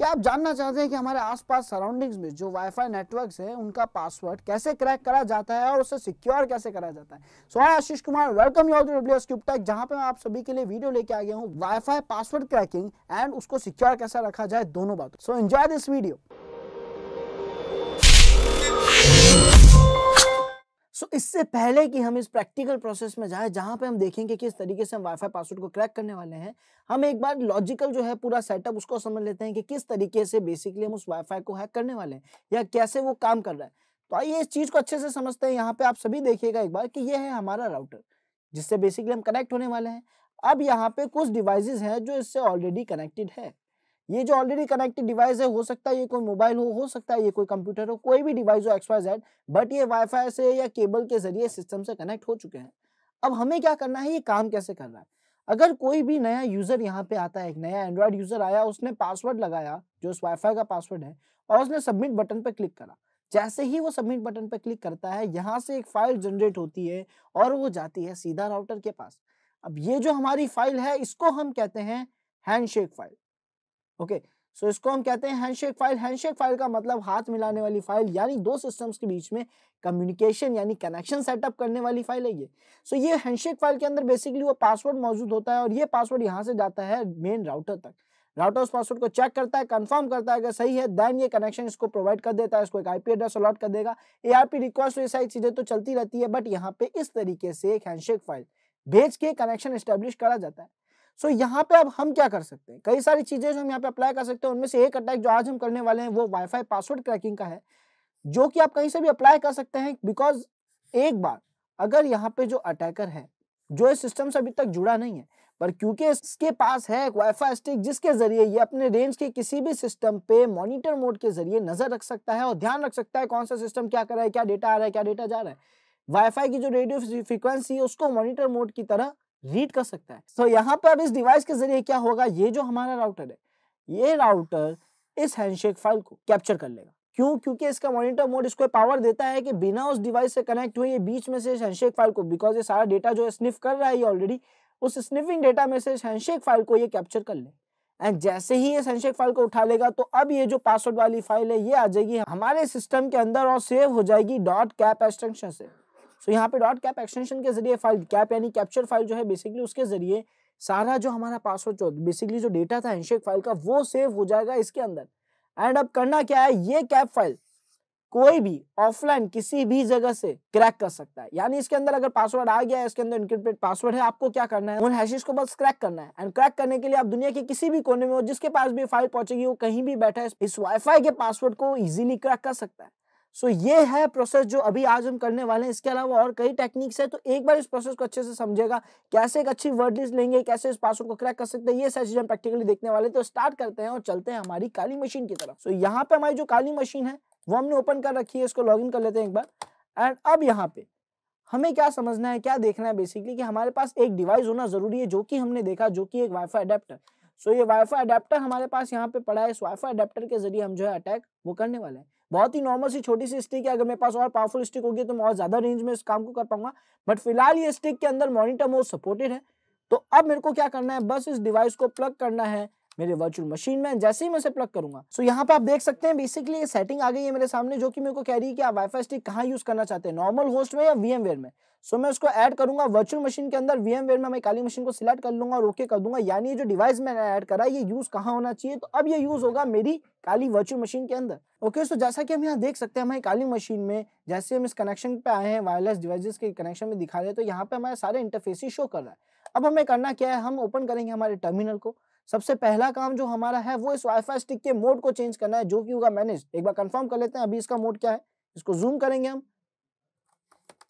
क्या आप जानना चाहते हैं कि हमारे आसपास सराउंडिंग्स में जो वाईफाई नेटवर्क्स हैं उनका पासवर्ड कैसे क्रैक करा जाता है और उसे सिक्योर कैसे करा जाता है so I Ashish Kumar welcome you to W tech जहां पे मैं आप सभी के लिए वीडियो लेके आ गया हूँ वाईफाई पासवर्ड क्रैकिंग एंड उसको सिक्योर कैसे रखा जाए दोनों बातों so enjoy this video so so, इससे पहले कि हम इस प्रैक्टिकल प्रोसेस में जाए जहाँ पे हम देखेंगे कि इस तरीके से हम वाईफाई पासवर्ड को क्रैक करने वाले हैं हम एक बार लॉजिकल जो है पूरा सेटअप उसको समझ लेते हैं कि किस तरीके से बेसिकली हम उस वाईफाई को हैक करने वाले हैं या कैसे वो काम कर रहा है तो आइए इस चीज़ को अच्छे से समझते हैं यहाँ पे आप सभी देखिएगा एक बार कि ये है हमारा राउटर जिससे बेसिकली हम कनेक्ट होने वाले हैं अब यहाँ पे कुछ डिवाइसेज हैं जो इससे ऑलरेडी कनेक्टेड है ये जो ऑलरेडी कनेक्टेड डिवाइस है हो सकता है ये कोई मोबाइल हो हो सकता है ये कोई कंप्यूटर हो कोई भी डिवाइस हो एक्स जेड बट ये वाईफाई से या केबल के जरिए सिस्टम से कनेक्ट हो चुके हैं अब हमें क्या करना है ये काम कैसे कर रहा है अगर कोई भी नया यूजर यहाँ पे आता है एक नया एंड्रॉयड यूजर आया उसने पासवर्ड लगाया जो उस वाईफाई का पासवर्ड है और उसने सबमिट बटन पर क्लिक करा जैसे ही वो सबमिट बटन पर क्लिक करता है यहाँ से एक फाइल जनरेट होती है और वो जाती है सीधा राउटर के पास अब ये जो हमारी फाइल है इसको हम कहते हैं हैंडशेक फाइल ओके सो इसको हम कहते हैं हैंडशेक फाइल हैंडशेक फाइल का मतलब हाथ मिलाने वाली फाइल यानी दो सिस्टम्स के बीच में कम्युनिकेशन यानी कनेक्शन सेटअप करने वाली फाइल है ये सो ये हैंडशेक फाइल के अंदर बेसिकली वो पासवर्ड मौजूद होता है और ये पासवर्ड यहाँ से जाता है मेन राउटर तक राउटर उस पासवर्ड को चेक करता है कंफर्म करता है अगर सही है देन ये कनेक्शन इसको प्रोवाइड कर देता है इसको एक आईपी एड्रेस अलॉट कर देगा एआरपी रिक्वेस्ट ये सारी चीजें तो चलती रहती है बट यहाँ पे इस तरीके से एक हैंडशेक फाइल भेज के कनेक्शन एस्टेब्लिश करा जाता है सो so, यहाँ पे अब हम क्या कर सकते हैं कई सारी चीजें जो हम यहाँ पे अप्लाई कर सकते हैं उनमें से एक अटैक जो आज हम करने वाले हैं वो वाईफाई पासवर्ड क्रैकिंग का है जो कि आप कहीं से भी अप्लाई कर सकते हैं बिकॉज एक बार अगर यहाँ पे जो अटैकर है जो इस सिस्टम से अभी तक जुड़ा नहीं है पर क्योंकि इसके पास है एक वाईफाई स्टिक जिसके जरिए ये अपने रेंज के किसी भी सिस्टम पे मॉनिटर मोड के जरिए नजर रख सकता है और ध्यान रख सकता है कौन सा सिस्टम क्या कर रहा है क्या डेटा आ रहा है क्या डेटा जा रहा है वाईफाई की जो रेडियो फ्रीक्वेंसी है उसको मॉनिटर मोड की तरह रीड कर सकता है तो यहाँ पर अब इस डिवाइस के जरिए क्या होगा ये जो हमारा राउटर है ये राउटर इस हैंडशेक फाइल को कैप्चर कर लेगा क्यों क्योंकि इसका मॉनिटर मोड इसको पावर देता है कि बिना उस डिवाइस से कनेक्ट हुए ये बीच में से हैंडशेक फाइल को बिकॉज ये सारा डेटा जो है स्निफ कर रहा है ये ऑलरेडी उस स्निफिंग डेटा में से हैंडशेक फाइल को ये कैप्चर कर ले एंड जैसे ही ये हैंडशेक फाइल को उठा लेगा तो अब ये जो पासवर्ड वाली फाइल है ये आ जाएगी हमारे सिस्टम के अंदर और सेव हो जाएगी डॉट कैप एक्सटेंशन से सो यहाँ पे डॉट कैप एक्सटेंशन के जरिए फाइल कैप यानी कैप्चर फाइल जो है बेसिकली उसके जरिए सारा जो हमारा पासवर्ड जो बेसिकली जो डेटा था हैंडशेक फाइल का वो सेव हो जाएगा इसके अंदर एंड अब करना क्या है ये कैप फाइल कोई भी ऑफलाइन किसी भी जगह से क्रैक कर सकता है यानी इसके अंदर अगर पासवर्ड आ गया है इसके अंदर इनक्रिप्टेड पासवर्ड है आपको क्या करना है उन हैशेस को बस क्रैक करना है एंड क्रैक करने के लिए आप दुनिया के किसी भी कोने में हो जिसके पास भी फाइल पहुंचेगी वो कहीं भी बैठा है इस वाईफाई के पासवर्ड को इजीली क्रैक कर सकता है सो so, ये है प्रोसेस जो अभी आज हम करने वाले हैं इसके अलावा और कई टेक्निक्स है तो एक बार इस प्रोसेस को अच्छे से समझेगा कैसे एक अच्छी वर्ड लिस्ट लेंगे कैसे इस पासवर्ड को क्रैक कर सकते हैं ये सारी चीजें प्रैक्टिकली देखने वाले तो स्टार्ट करते हैं और चलते हैं हमारी काली मशीन की तरफ सो so, यहाँ पे हमारी जो काली मशीन है वो हमने ओपन कर रखी है इसको लॉग कर लेते हैं एक बार एंड अब यहाँ पे हमें क्या समझना है क्या देखना है बेसिकली कि हमारे पास एक डिवाइस होना जरूरी है जो कि हमने देखा जो कि एक वाईफाई अडेप्टर सो ये वाईफाई अडेप्टर हमारे पास यहाँ पे पड़ा है इस वाईफाई अडेप्टर के जरिए हम जो है अटैक वो करने वाले हैं बहुत ही नॉर्मल सी छोटी सी स्टिक है अगर मेरे पास और पावरफुल स्टिक होगी तो मैं और ज़्यादा रेंज में इस काम को कर पाऊंगा बट फिलहाल ये स्टिक के अंदर मॉनिटर मोड सपोर्टेड है तो अब मेरे को क्या करना है बस इस डिवाइस को प्लग करना है मेरे वर्चुअल मशीन में जैसे ही मैं उसे प्लग करूंगा सो so, यहाँ पे आप देख सकते हैं बेसिकली ये सेटिंग आ गई है मेरे सामने जो कि मेरे को कह रही है कि आप वाईफाई स्टिक कहाँ यूज करना चाहते हैं नॉर्मल होस्ट में या वीएमवेयर में सो so, मैं उसको ऐड करूंगा वर्चुअल मशीन के अंदर वीएमवेयर में मैं काली मशीन को सिलेक्ट कर लूंगा और ओके कर दूंगा यानी जो डिवाइस मैंने ऐड करा ये यूज कहाँ होना चाहिए तो अब ये यूज होगा मेरी काली वर्चुअल मशीन के अंदर ओके सो जैसा कि हम यहाँ देख सकते हैं हमारी काली मशीन में जैसे हम इस कनेक्शन पे आए हैं वायरलेस डिवाइस के कनेक्शन में दिखा रहे हैं तो यहाँ पे हमारे सारे इंटरफेस ही शो कर रहा है अब हमें करना क्या है हम ओपन करेंगे हमारे टर्मिनल को सबसे पहला काम जो हमारा है वो इस वाईफाई स्टिक के मोड को चेंज करना है जो कि होगा मैनेज एक बार कंफर्म कर लेते हैं अभी इसका मोड क्या है इसको जूम करेंगे हम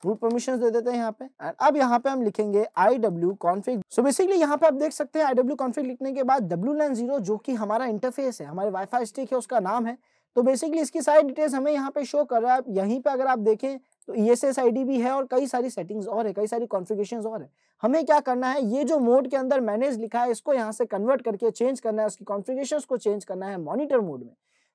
रूट परमिशन दे देते हैं यहाँ पे एंड अब यहाँ पे हम लिखेंगे I W config so basically यहाँ पे आप देख सकते हैं आई डब्ल्यू कॉन्फिक लिखने के बाद डब्ल्यू लाइन जीरो जो कि हमारा इंटरफेस है हमारे वाईफाई स्टिक है उसका नाम है तो बेसिकली इसकी सारी डिटेल्स हमें यहाँ पे शो कर रहा है यहीं पे अगर आप देखें तो E S S I D भी है और कई सारी सेटिंग्स और है कई सारी कॉन्फ़िगरेशंस और है हमें क्या करना है ये जो मोड के अंदर मैनेज लिखा है इसको यहाँ से कन्वर्ट करके चेंज करना है उसकी कॉन्फ़िगरेशंस को चेंज करना है मॉनिटर मोड में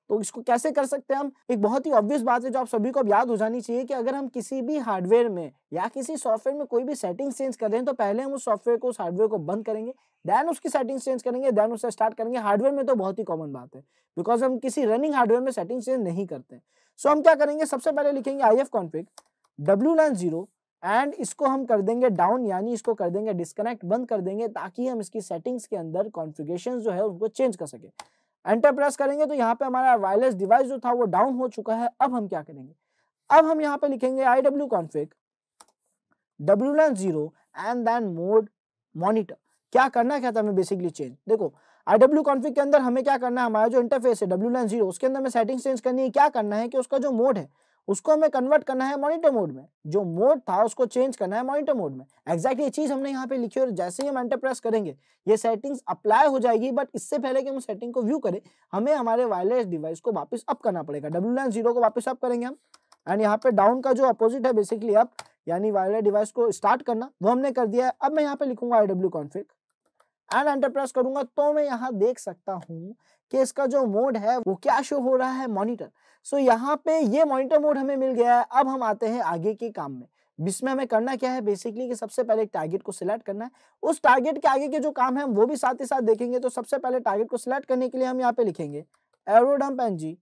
तो इसको कैसे कर सकते हैं हम एक बहुत ही ऑब्वियस बात है जो आप सभी को अब याद हो जानी चाहिए कि अगर हम किसी भी हार्डवेयर में या किसी सॉफ्टवेयर में कोई भी सेटिंग चेंज कर रहे हैं तो पहले हम उस सॉफ्टवेयर को उस हार्डवेयर को बंद करेंगे देन उसकी सेटिंग चेंज करेंगे देन उसे स्टार्ट करेंगे हार्डवेयर में तो बहुत ही कॉमन बात है बिकॉज हम किसी रनिंग हार्डवेयर में सेटिंग चेंज नहीं करते हैं सो so, हम क्या करेंगे सबसे पहले लिखेंगे I F config W line zero and इसको हम कर देंगे डाउन यानी इसको कर देंगे डिस्कनेक्ट बंद कर देंगे ताकि हम इसकी सेटिंग्स के अंदर कॉन्फ़िगरेशन जो है उनको चेंज कर सके एंटर प्रेस करेंगे तो यहाँ पे हमारा वायरलेस डिवाइस जो था वो डाउन हो चुका है अब हम क्या करेंगे अब हम यहाँ पे लिखेंगे I W config W line zero and then mode monitor क्या करना क्या था हमें बेसिकली चेंज देखो आईडब्ल्यू कॉन्फ़िग के अंदर हमें क्या करना है हमारा जो इंटरफेस है डब्ल्यू लाइन जीरो उसके अंदर हमें सेटिंग चेंज करनी है क्या करना है कि उसका जो मोड है उसको हमें कन्वर्ट करना है मॉनिटर मोड में जो मोड था उसको चेंज करना है मॉनिटर मोड में एक्जैक्टली ये चीज हमने यहाँ पे लिखी और जैसे ही हम एंटर प्रेस करेंगे ये सेटिंग्स अप्लाई हो जाएगी बट इससे पहले कि हम सेटिंग को व्यू करें हमें हमारे वायरलेस डिवाइस को वापस अप करना पड़ेगा डब्ल्यू लाइन जीरो को वापस अप करेंगे हम एंड यहाँ पे डाउन का जो अपोजिट है बेसिकली अप यानी वायरलेस डिवाइस को स्टार्ट करना वो हमने कर दिया है अब मैं यहाँ पे लिखूंगा I W config and enter press करूंगा तो मैं यहाँ देख सकता हूँ कि इसका जो मोड है वो क्या शो हो रहा है मॉनिटर सो so, यहाँ पे ये मॉनिटर मोड हमें मिल गया है अब हम आते हैं आगे के काम में जिसमें हमें करना क्या है बेसिकली कि सबसे पहले टारगेट को सिलेक्ट करना है उस टारगेट के आगे के जो काम है वो भी साथ ही साथ देखेंगे तो सबसे पहले टारगेट को सिलेक्ट करने के लिए हम यहाँ पे लिखेंगे airodump N G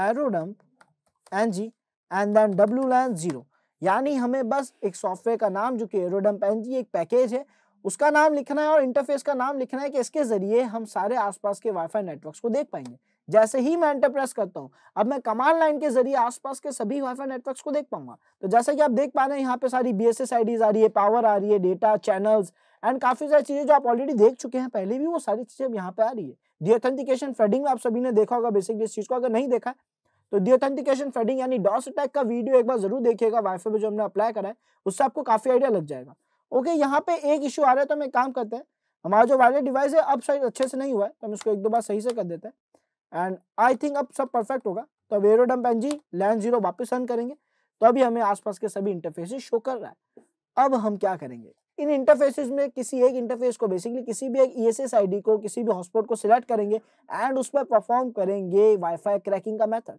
airodump N G and then W LAN zero यानी हमें बस एक सॉफ्टवेयर का नाम जो कि एरोडम्प एन जी एक पैकेज है उसका नाम लिखना है और इंटरफेस का नाम लिखना है कि इसके जरिए हम सारे आसपास के वाईफाई नेटवर्क्स को देख पाएंगे जैसे ही मैं एंटर प्रेस करता हूँ अब मैं कमांड लाइन के जरिए आसपास के सभी वाईफाई नेटवर्क्स को देख पाऊंगा तो जैसे कि आप देख पा रहे हैं यहाँ पे सारी बी एस आ रही है पावर आ रही है डेटा चैनल्स एंड काफी सारी चीजें जो आप ऑलरेडी देख चुके हैं पहले भी वो सारी चीजें अब यहाँ पे आ रही है डीऑथेंटिकेशन फ्रेडिंग में आप सभी ने देखा होगा बेसिकली इस चीज को अगर नहीं देखा तो डीऑथेंटिकेशन फ्रेडिंग यानी डॉस अटैक का वीडियो एक बार जरूर देखिएगा वाईफाई पे जो हमने अप्लाई करा है उससे आपको काफी आइडिया लग जाएगा ओके यहाँ पे एक इश्यू आ रहा है तो हम एक काम करते हैं हमारा जो वायरलेस डिवाइस है अब शायद अच्छे से नहीं हुआ है तो हम इसको एक दो बार सही से कर देते हैं एंड आई थिंक अब सब परफेक्ट होगा तो अब airodump N G LAN zero वापस रन करेंगे तो अभी हमें आसपास के सभी इंटरफेसेस शो कर रहा है अब हम क्या करेंगे इन इंटरफेसेस में किसी एक इंटरफेस को बेसिकली किसी भी एक ईएसएस e आईडी को किसी भी हॉटस्पॉट को सिलेक्ट करेंगे एंड उस पर परफॉर्म करेंगे वाईफाई क्रैकिंग का मेथड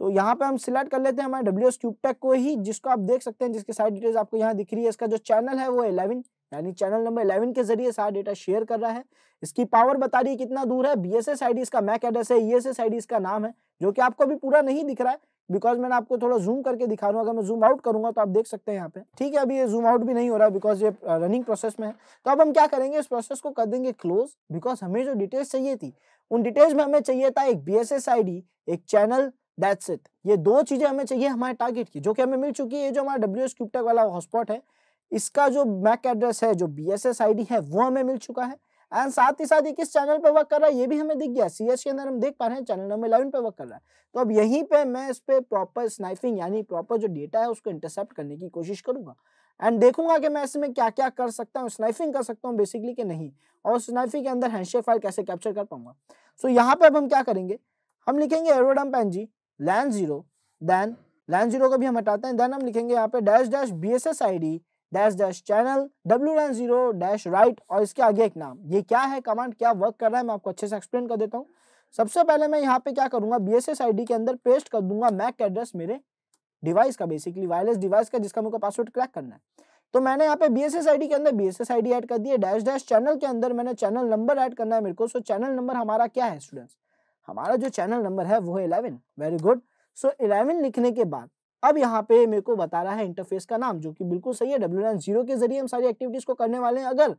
तो यहाँ पे हम सिलेक्ट कर लेते हैं हमारे डब्ल्यू एस क्यूबटेक को ही जिसको आप देख सकते हैं जिसके सारी डिटेल्स आपको यहाँ दिख रही है इसका जो चैनल है वो इलेवन यानी चैनल नंबर इलेवन के जरिए सारा डेटा शेयर कर रहा है इसकी पावर बता रही है कितना दूर है B S S I D इसका मैक एड्रेस है E S S I D इसका नाम है जो कि आपको अभी पूरा नहीं दिख रहा है बिकॉज मैंने आपको थोड़ा जूम करके दिखा रहा हूँ अगर मैं जूम आउट करूंगा तो आप देख सकते हैं यहाँ पे ठीक है अभी ये जूम आउट भी नहीं हो रहा बिकॉज ये रनिंग प्रोसेस में है तो अब हम क्या करेंगे इस प्रोसेस को कर देंगे क्लोज बिकॉज हमें जो डिटेल्स चाहिए थी उन डिटेल्स में हमें चाहिए था एक B S S I D एक चैनल दैट्स इट ये दो चीजें हमें चाहिए हमारे टारगेट की जो कि हमें मिल चुकी है जो हमारा डब्ल्यू एस क्यूबटेक वाला हॉटस्पॉट है इसका जो मैक एड्रेस है जो B S S I D है वो हमें मिल चुका है एंड साथ ही साथ ये किस चैनल पे वर्क कर रहा है ये भी हमें दिख गया सी एस के अंदर हम देख पा रहे हैं चैनल नंबर इलेवन पे वर्क कर रहा है तो अब यहीं पे मैं इस पर प्रॉपर स्नाइफिंग यानी प्रॉपर जो डेटा है उसको इंटरसेप्ट करने की कोशिश करूंगा एंड देखूंगा कि मैं इसमें क्या क्या कर सकता हूँ स्नाइफिंग कर सकता हूँ बेसिकली कि नहीं और स्नाइफिंग के अंदर हैंडशेक फाइल कैसे कैप्चर कर पाऊंगा सो so, यहाँ पे अब हम क्या करेंगे हम लिखेंगे airodump pan G LAN zero then LAN zero को भी हम हटाते हैं देन हम लिखेंगे यहाँ पे dash dash B S S I D dash dash channel W LAN zero dash write और इसके आगे एक नाम ये क्या है कमांड क्या वर्क कर रहा है मैं आपको अच्छे से एक्सप्लेन कर देता हूँ सबसे पहले मैं यहाँ पे क्या करूंगा B S S I D के अंदर पेस्ट कर दूंगा मैक एड्रेस मेरे डिवाइस का बेसिकली वायरलेस डिवाइस का जिसका मेरे को पासवर्ड क्रैक करना है तो मैंने यहाँ पे B S S I D के अंदर B S S I D add कर दिया डैश डैश चैनल के अंदर मैंने चैनल नंबर एड करना है मेरे को सो चैनल नंबर हमारा क्या है स्टूडेंट्स हमारा जो चैनल नंबर है वो है eleven very good so eleven लिखने के बाद अब यहाँ पे मेरे को बता रहा है इंटरफेस का नाम जो कि बिल्कुल सही है डब्ल्यू जीरो के जरिए हम सारी एक्टिविटीज को करने वाले हैं अगर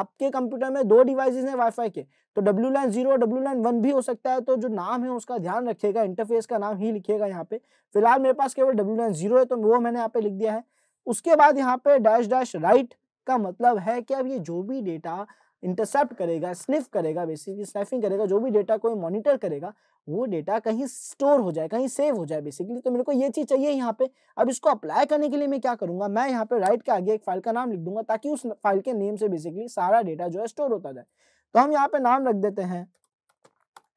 आपके कंप्यूटर में दो डिवाइसेस हैं वाईफाई के तो डब्ल्यू लाइन जीरो और डब्ल्यू लाइन वन भी हो सकता है तो जो नाम है उसका ध्यान रखिएगा इंटरफेस का नाम ही लिखिएगा यहाँ पे फिलहाल मेरे पास केवल डब्ल्यू लाइन जीरो है तो वो मैंने यहाँ पे लिख दिया है उसके बाद यहाँ पे डैश डैश राइट का मतलब है कि अब ये जो भी डेटा इंटरसेप्ट करेगा स्निफ करेगा बेसिकली स्नैफिंग करेगा जो भी डेटा को मॉनिटर करेगा वो डेटा कहीं स्टोर हो जाए कहीं सेव हो जाए बेसिकली तो मेरे को ये चीज़ चाहिए यहाँ पे अब इसको अप्लाई करने के लिए मैं क्या करूँगा मैं यहाँ पे राइट के आगे एक फाइल का नाम लिख दूंगा ताकि उस फाइल के नेम से बेसिकली सारा डेटा जो है स्टोर होता जाए तो हम यहाँ पे नाम रख देते हैं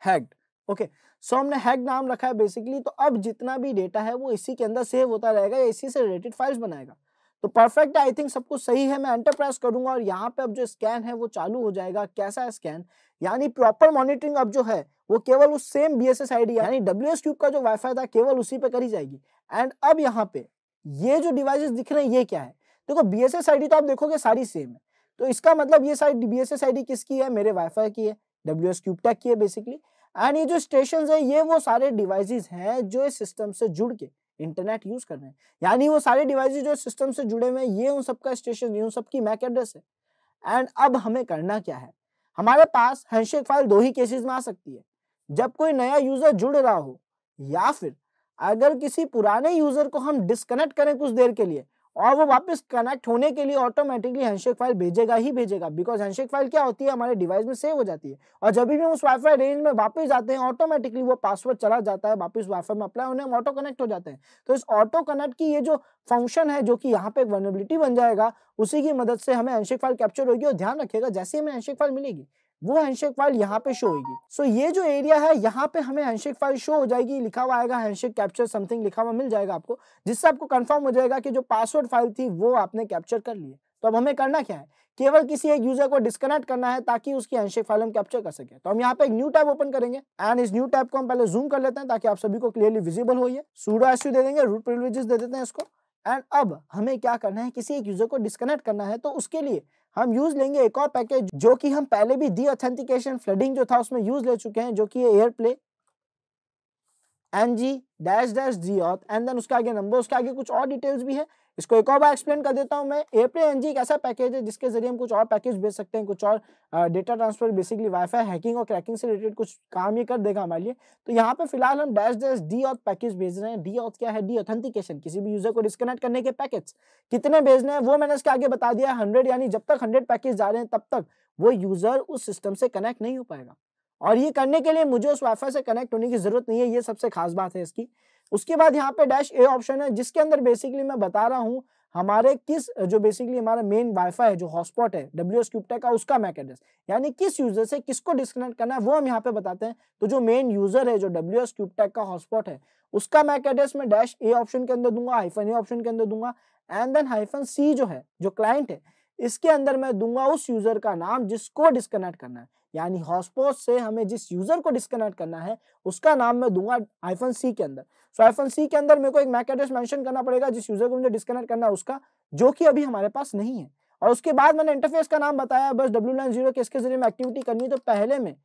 हैक्ड ओके सो हमने हैग नाम रखा है बेसिकली तो अब जितना भी डेटा है वो इसी के अंदर सेव होता रहेगा या इसी से रिलेटेड फाइल्स बनाएगा तो परफेक्ट आई थिंक सब कुछ सही है मैं एंटर प्रेस करूंगा और यहाँ पे अब जो स्कैन है वो चालू हो जाएगा कैसा है स्कैन यानी प्रॉपर मॉनिटरिंग अब जो है वो केवल उस same B S S I D यानी डब्ल्यू एस क्यूब का जो वाईफाई था केवल उसी पे करी जाएगी एंड अब यहाँ पे ये जो डिवाइसेस दिख रहे हैं ये क्या है देखो B S S I D तो आप देखोगे सारी सेम है तो इसका मतलब ये सारी B S S I D किसकी है मेरे वाईफाई की है डब्ल्यू एस क्यूब टेक की है बेसिकली एंड ये जो स्टेशन है ये वो सारे डिवाइसेज हैं जो इस सिस्टम से जुड़ के इंटरनेट यूज कर रहे हैं यानी वो सारे डिवाइसेस जो सिस्टम से जुड़े हुए हैं ये उन सबका स्टेशन ये उन सबकी मैक एड्रेस है एंड अब हमें करना क्या है हमारे पास हैंडशेक फाइल दो ही केसेस में आ सकती है जब कोई नया यूजर जुड़ रहा हो या फिर अगर किसी पुराने यूजर को हम डिस्कनेक्ट करें कुछ देर के लिए और वो वापस कनेक्ट होने के लिए ऑटोमेटिकली हैंडशेक फाइल भेजेगा ही भेजेगा बिकॉज हैंडशेक फाइल क्या होती है हमारे डिवाइस में सेव हो जाती है और जब भी हम उस वाईफाई रेंज में वापस जाते हैं ऑटोमेटिकली वो पासवर्ड चला जाता है वापस वाईफाई में अप्लाई होने में ऑटो कनेक्ट हो जाते हैं तो इस ऑटो कनेक्ट की ये जो फंक्शन है जो कि यहाँ पे एक वर्नेबिलिटी बन जाएगा उसी की मदद से हमें हैंडशेक फाइल कैप्चर होगी और ध्यान रखेगा जैसे ही हमें हैंडशेक फाइल मिलेगी वो हैंडशेक फाइल यहाँ पे शो होगी सो so, ये जो एरिया है यहाँ पे हमें हैंडशेक फाइल शो हो जाएगी लिखा हुआ आएगा हैंडशेक कैप्चर समथिंग लिखा हुआ मिल जाएगा आपको जिससे आपको कंफर्म हो जाएगा कि जो पासवर्ड फाइल थी वो आपने कैप्चर कर ली तो अब हमें करना क्या है केवल किसी एक यूजर को डिस्कनेक्ट करना है ताकि उसकी हैंडशेक फाइल हम कैप्चर कर सके तो हम यहाँ पे एक न्यू टैब ओपन करेंगे एंड इस न्यू टैब को हम पहले जूम कर लेते हैं ताकि आप सभी को क्लियरली विजिबल हो सूडो एस दे देंगे रूट प्रिविलेजेस दे देते हैं इसको एंड अब हमें क्या करना है किसी एक यूजर को डिस्कनेक्ट करना है तो उसके लिए हम यूज लेंगे एक और पैकेज जो कि हम पहले भी दी ऑथेंटिकेशन फ्लडिंग जो था उसमें यूज ले चुके हैं जो कि air play N G dash dash G auth and then उसके आगे नंबर उसके आगे कुछ और डिटेल्स भी है इसको एक और बार एक्सप्लेन कर देता हूँ मैं एयरप्ले एन एक ऐसा पैकेज है जिसके जरिए हम कुछ और पैकेज भेज सकते हैं कुछ और data transfer basically wifi hacking और क्रैकिंग से रिलेटेड कुछ काम ये कर देगा हमारे लिए तो यहाँ पे फिलहाल हम डैश डैश डी और पैकेज भेज रहे हैं डी और क्या है डी ऑथेंटिकेशन किसी भी यूजर को डिस्कनेक्ट करने के पैकेज कितने भेजने हैं वो मैंने इसके आगे बता दिया हंड्रेड यानी जब तक हंड्रेड पैकेज जा रहे हैं तब तक वो यूजर उस सिस्टम से कनेक्ट नहीं हो पाएगा और ये करने के लिए मुझे उस वाईफाई से कनेक्ट होने की जरूरत नहीं है ये सबसे खास बात है इसकी उसके बाद यहाँ पे डैश ए ऑप्शन है जिसके अंदर बेसिकली मैं बता रहा हूँ हमारे किस जो बेसिकली हमारा मेन वाईफाई है जो हॉटस्पॉट है डब्ल्यू एस का उसका मैक एड्रेस यानी किस यूजर से किसको डिस्कनेक्ट करना है वो हम यहाँ पे बताते हैं तो जो मेन यूजर है जो डब्ल्यू एस का हॉटस्पॉट है उसका मैक एड्रेस मैं डैश ए ऑप्शन के अंदर दूंगा हाइफन ए ऑप्शन के अंदर दूंगा एंड देन हाइफन सी जो है जो क्लाइंट है इसके अंदर मैं दूंगा उस यूजर का नाम जिसको डिस्कनेक्ट करना है यानी हॉटस्पॉट से हमें जिस यूजर को डिस्कनेक्ट करना है उसका नाम मैं दूंगा आईफोन सी के अंदर सो आईफोन सी के अंदर मेरे को एक मैक एड्रेस मेंशन करना पड़ेगा जिस यूजर को मुझे डिस्कनेक्ट करना है उसका जो कि अभी हमारे पास नहीं है और उसके बाद मैंने इंटरफेस का नाम बताया बस डब्ल्यू नाइन जीरो के इसके जरिए मैं एक्टिविटी करनी है तो पहले में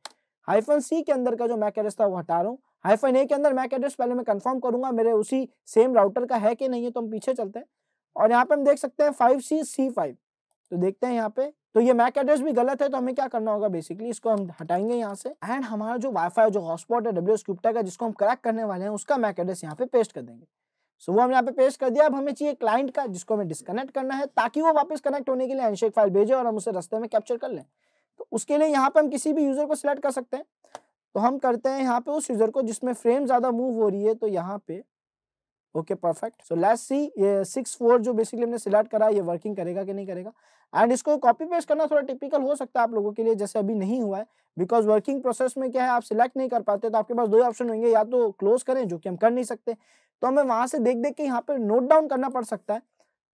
हाइफन सी के अंदर का जो मैक एड्रेस था वो हटा रहा हूँ हाइफन ए के अंदर मैक एड्रेस पहले मैं कंफर्म करूंगा मेरे उसी सेम राउटर का है कि नहीं है तो हम पीछे चलते हैं और यहाँ पे हम देख सकते हैं फाइव सी सी फाइव तो देखते हैं यहाँ पे तो ये मैक एड्रेस भी गलत है तो हमें क्या करना होगा बेसिकली इसको हम हटाएंगे यहाँ से एंड हमारा जो वाईफाई जो हॉटस्पॉट है डब्ल्यू एस का जिसको हम क्रैक करने वाले हैं उसका मैक एड्रेस यहाँ पे पेस्ट कर देंगे सो so, वो हम यहाँ पे पेस्ट कर दिया अब हमें चाहिए क्लाइंट का जिसको हमें डिस्कनेक्ट करना है ताकि वो वापस कनेक्ट होने के लिए एनशेक फाइल भेजे और हम उसे रस्ते में कैप्चर कर लें तो उसके लिए यहाँ पे हम किसी भी यूजर को सिलेक्ट कर सकते हैं तो हम करते हैं यहाँ पे उस यूजर को जिसमें फ्रेम ज्यादा मूव हो रही है तो यहाँ पे okay perfect so let's see ये सिक्स फोर जो बेसिकली हमने सिलेक्ट करा ये वर्किंग करेगा कि नहीं करेगा एंड इसको कॉपी पेस्ट करना थोड़ा टिपिकल हो सकता है आप लोगों के लिए जैसे अभी नहीं हुआ है बिकॉज वर्किंग प्रोसेस में क्या है आप सिलेक्ट नहीं कर पाते तो आपके पास दो ऑप्शन होंगे या तो क्लोज करें जो कि हम कर नहीं सकते तो हमें वहां से देख देख के यहाँ पर नोट डाउन करना पड़ सकता है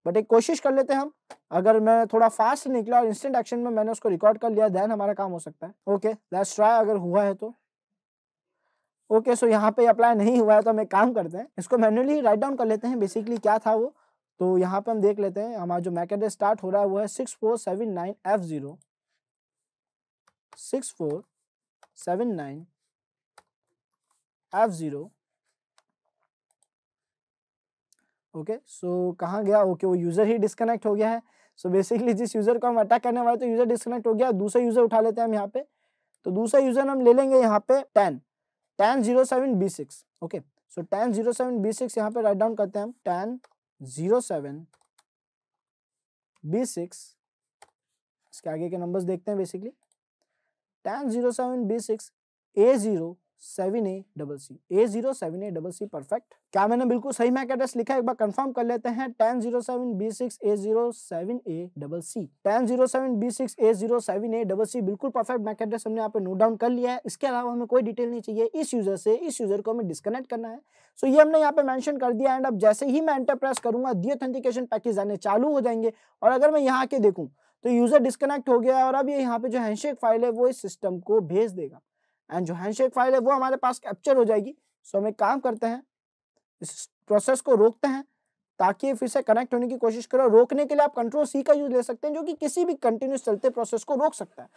बट एक कोशिश कर लेते हैं हम अगर मैं थोड़ा फास्ट निकला और इंस्टेंट एक्शन में मैंने उसको रिकॉर्ड कर लिया देन हमारा काम हो सकता है ओके लेट्स ट्राई अगर हुआ है तो ओके सो यहाँ पे अप्लाई नहीं हुआ है तो हम एक काम करते हैं इसको मैनुअली राइट डाउन कर लेते हैं बेसिकली क्या था वो तो यहाँ पे हम देख लेते हैं हमारा जो मैक एड्रेस स्टार्ट हो रहा है वो है six four seven nine F zero six four seven nine F zero okay so कहाँ गया ओके okay, वो यूज़र ही डिस्कनेक्ट हो गया है सो so बेसिकली जिस यूज़र को हम अटैक करने वाले तो यूज़र डिस्कनेक्ट हो गया दूसरा यूज़र उठा लेते हैं हम यहाँ पे तो दूसरा यूज़र हम ले लेंगे यहाँ पे ten ten zero seven B six okay so ten zero seven B six यहाँ पे राइट डाउन करते हैं हम ten zero seven B six इसके आगे के नंबर्स देखते हैं basically ten zero seven B six A zero seven A double C A zero seven A double C perfect क्या मैंने बिल्कुल सही मैक एड्रेस लिखा है एक बार कंफर्म कर लेते हैं ten zero seven B six A zero seven A double C ten zero seven B six A zero seven A double C बिल्कुल परफेक्ट मैक एड्रेस हमने यहाँ पे नोट डाउन कर लिया है इसके अलावा हमें कोई डिटेल नहीं चाहिए इस यूजर से इस यूजर को हमें डिस्कनेक्ट करना है सो so ये हमने यहाँ पे मैंशन कर दिया एंड अब जैसे ही मैं एंटर प्रेस करूंगा दी ऑथेंटिकेशन पैकेज आने चालू हो जाएंगे और अगर मैं यहाँ के देखूँ तो यूजर डिस्कनेक्ट हो गया है और अब ये यहाँ पे जो हैंडशेक फाइल है वो इस सिस्टम को भेज देगा एंड जो हैंडशेक फाइल है वो हमारे पास कैप्चर हो जाएगी सो हम एक काम करते हैं इस प्रोसेस को रोकते हैं ताकि फिर से कनेक्ट होने की कोशिश करो रोकने के लिए आप कंट्रोल सी का यूज ले सकते हैं जो कि किसी भी कंटिन्यूस चलते प्रोसेस को रोक सकता है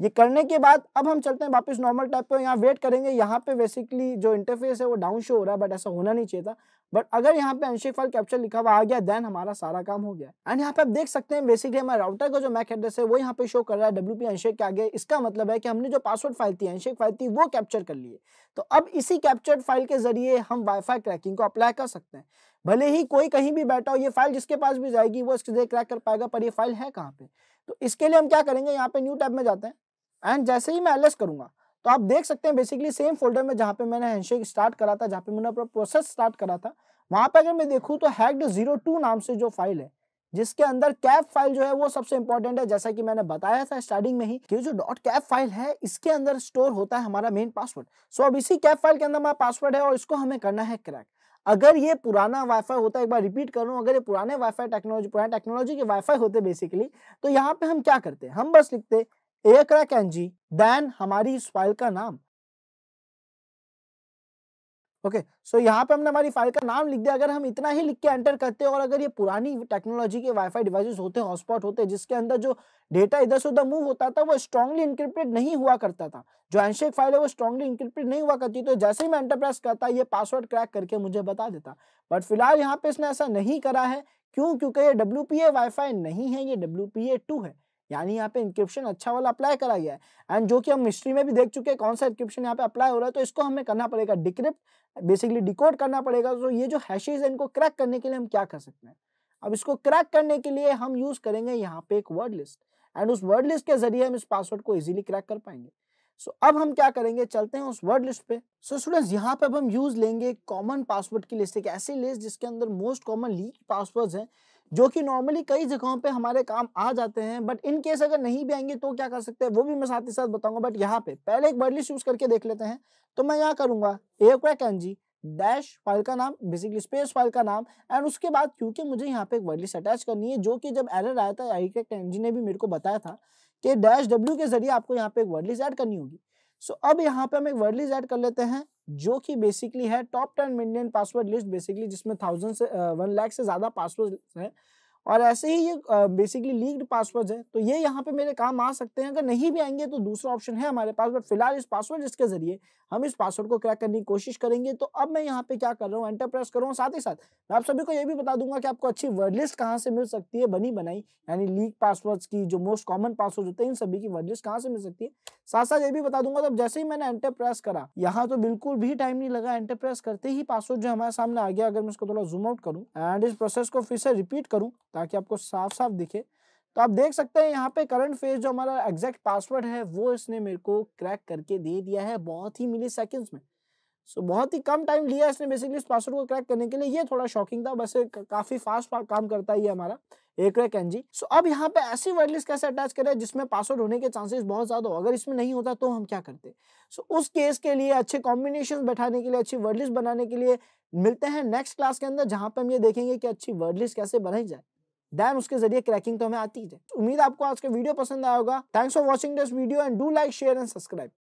ये करने के बाद अब हम चलते हैं वापस नॉर्मल टाइप पे यहाँ वेट करेंगे यहाँ पे बेसिकली जो इंटरफेस है वो डाउन शो हो रहा है बट ऐसा होना नहीं चाहिए था बट अगर यहाँ पे फल कैप्चर लिखा हुआ आ गया देन हमारा सारा काम हो गया एंड यहाँ पे आप देख सकते हैं बेसिकली हमारे राउटर का जो मैक एड्रेस है वो यहाँ पे शो कर रहा है डब्ल्यू पी अनशेक के आगे इसका मतलब है कि हमने जो पासवर्ड फाइल थी अनशेक फाइल थी वो कैप्चर कर लिए तो अब इसी कैप्चर्ड फाइल के जरिए हम वाईफाई क्रैकिंग को अप्लाई कर सकते हैं भले ही कोई कहीं भी बैठा हो ये फाइल जिसके पास भी जाएगी वो इसके जरिए क्रैक कर पाएगा पर ये फाइल है कहाँ पे तो इसके लिए हम क्या करेंगे यहाँ पे न्यू टैब में जाते हैं एंड जैसे ही मैं एल करूंगा तो आप देख सकते हैं बेसिकली सेम फोल्डर में जहां पे मैंने हैंडशेक स्टार्ट करा था जहां पे मैंने अपना प्रोसेस स्टार्ट करा था वहां पर अगर मैं देखूं तो हैक्ड जीरो टू नाम से जो फाइल है जिसके अंदर कैप फाइल जो है वो सबसे इंपॉर्टेंट है जैसा कि मैंने बताया था स्टार्टिंग में ही कि जो डॉट कैप फाइल है इसके अंदर स्टोर होता है हमारा मेन पासवर्ड सो अब इसी कैप फाइल के अंदर हमारा पासवर्ड है और इसको हमें करना है क्रैक अगर ये पुराना वाईफाई होता है एक बार रिपीट करूं अगर ये पुराने वाईफाई टेक्नोलॉजी पुराने टेक्नोलॉजी के वाईफाई होते बेसिकली तो यहाँ पे हम क्या करते हैं हम बस लिखते हैं एक एयरक्रैक एनजी देन हमारी इस फाइल का नाम ओके okay, सो so यहाँ पे हमने हमारी फाइल का नाम लिख दिया अगर हम इतना ही लिख के एंटर करते हैं और अगर ये पुरानी टेक्नोलॉजी के वाईफाई डिवाइसेस होते हैं हॉटस्पॉट होते हैं जिसके अंदर जो डेटा इधर से उधर मूव होता था वो स्ट्रांगली इंक्रिप्टेड नहीं हुआ करता था जो एनशेक फाइल है वो स्ट्रांगली इंक्रिप्टेड नहीं हुआ करती तो जैसे ही मैं एंटर प्रेस करता ये पासवर्ड क्रैक करके मुझे बता देता बट फिलहाल यहाँ पे इसने ऐसा नहीं करा है क्यों क्योंकि ये डब्ल्यू पी वाईफाई नहीं है ये डब्ल्यू पी है यानी यहाँ पे इंक्रिप्शन अच्छा वाला अप्लाई करा गया है एंड जो कि हम हिस्ट्री में भी देख चुके हैं कौन सा इंक्रिप्शन यहाँ पे अप्लाई हो रहा है तो इसको हमें करना पड़ेगा डिक्रिप्ट बेसिकली डिकोड करना पड़ेगा तो ये जो हैशेज है इनको क्रैक करने के लिए हम क्या कर सकते हैं अब इसको क्रैक करने के लिए हम यूज करेंगे यहाँ पे एक वर्ड लिस्ट एंड उस वर्ड लिस्ट के जरिए हम इस पासवर्ड को इजिली क्रैक कर पाएंगे सो so, अब हम क्या करेंगे चलते हैं उस वर्ड लिस्ट पे सो so, स्टूडेंट्स यहाँ पे अब हम यूज लेंगे कॉमन पासवर्ड की लिस्ट एक ऐसी लिस्ट जिसके अंदर मोस्ट कॉमन लीक पासवर्ड्स हैं जो कि नॉर्मली कई जगहों पे हमारे काम आ जाते हैं बट इन केस अगर नहीं भी आएंगे तो क्या कर सकते हैं वो भी मैं साथ ही साथ बताऊंगा बट यहाँ पे पहले एक वर्ड यूज करके देख लेते हैं तो मैं यहाँ करूंगा एक डैश फाइल का नाम बेसिकली स्पेस फाइल का नाम एंड उसके बाद क्योंकि मुझे यहाँ पे एक वर्ड लिस्ट अटैच करनी है जो कि जब एरर आया था आई एन जी ने भी मेरे को बताया था कि डैश डब्ल्यू के जरिए आपको यहाँ पे एक वर्ड लिस्ट ऐड करनी होगी सो so, अब यहाँ पे हम एक वर्ड लिस्ट ऐड कर लेते हैं जो कि बेसिकली है top ten million password list basically जिसमें थाउजेंड से वन लाख से ज़्यादा पासवर्ड हैं और ऐसे ही ये बेसिकली लीक्ड पासवर्ड है तो ये यहाँ पे मेरे काम आ सकते हैं अगर नहीं भी आएंगे तो दूसरा ऑप्शन है हमारे पास बट फिलहाल इस पासवर्ड जिसके जरिए हम इस पासवर्ड को क्रैक करने की कोशिश करेंगे तो अब मैं यहाँ पे क्या कर रहा हूँ एंटर प्रेस कर रहा हूँ साथ ही साथ मैं आप सभी को ये भी बता दूंगा कि आपको अच्छी वर्ड लिस्ट कहाँ से मिल सकती है बनी बनाई यानी लीक पासवर्ड्स की जो मोस्ट कॉमन पासवर्ड होते हैं इन सभी की वर्ड लिस्ट कहाँ से मिल सकती है साथ साथ ये भी बता दूंगा तो जैसे ही मैंने एंटर प्रेस करा यहाँ तो बिल्कुल भी टाइम नहीं लगा एंटर प्रेस करते ही पासवर्ड जो हमारे सामने आ गया अगर मैं इसको थोड़ा जूमआउट करूँ एंड इस प्रोसेस को फिर से रिपीट करूँ ताकि आपको साफ साफ दिखे तो आप देख सकते हैं यहाँ पे करंट फेज जो हमारा एग्जैक्ट पासवर्ड है वो इसने मेरे को क्रैक करके दे दिया है बहुत ही मिली सेकेंड्स में सो so, बहुत ही कम टाइम लिया इसने बेसिकली इस पासवर्ड को क्रैक करने के लिए ये थोड़ा शॉकिंग था बस काफी फास्ट काम करता है ये हमारा एक्रैक एनजी सो अब यहाँ पे ऐसी वायरलेस कैसे अटैच करें जिसमें पासवर्ड होने के चांसेस बहुत ज्यादा हो अगर इसमें नहीं होता तो हम क्या करते सो so, उस केस के लिए अच्छे कॉम्बिनेशन बैठाने के लिए अच्छी वर्डलिस्ट बनाने के लिए मिलते हैं नेक्स्ट क्लास के अंदर जहाँ पे हम ये देखेंगे कि अच्छी वर्डलिस्ट कैसे बनाई जाए देन उसके जरिए क्रैकिंग तो हमें आती है उम्मीद आपको आज का वीडियो पसंद आया होगा thanks for watching this video and do like share and subscribe